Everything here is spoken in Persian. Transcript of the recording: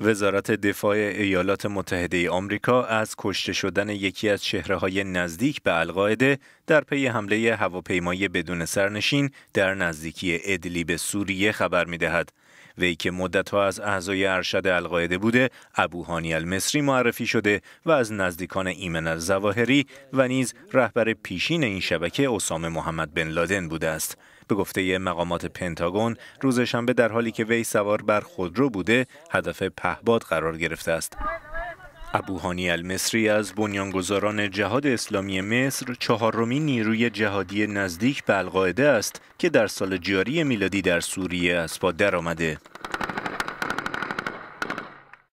وزارت دفاع ایالات متحده آمریکا از کشته شدن یکی از چهره های نزدیک به القاعده در پی حمله هواپیمای بدون سرنشین در نزدیکی ادلیب سوریه خبر می دهد. وی که مدتها از اعضای ارشد القاعده بوده ابو هانی المصری معرفی شده و از نزدیکان ایمن الزواهری و نیز رهبر پیشین این شبکه اسامه محمد بن لادن بوده است به گفته مقامات پنتاگون روز شنبه در حالی که وی سوار بر خودرو بوده هدف پهباد قرار گرفته است ابو هانی المصری از بنیانگذاران جهاد اسلامی مصر چهارمین نیروی جهادی نزدیک به القاعده است که در سال جاری میلادی در سوریه از پا درآمده